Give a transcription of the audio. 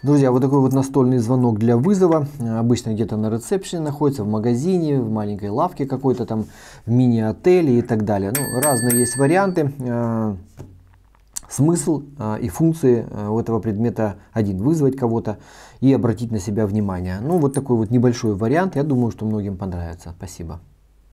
Друзья, вот такой вот настольный звонок для вызова. Обычно где-то на ресепшене находится, в магазине, в маленькой лавке какой-то там, в мини-отеле и так далее. Ну, разные есть варианты. Э, смысл э, и функции э, у этого предмета один – вызвать кого-то и обратить на себя внимание. Ну, вот такой вот небольшой вариант. Я думаю, что многим понравится. Спасибо.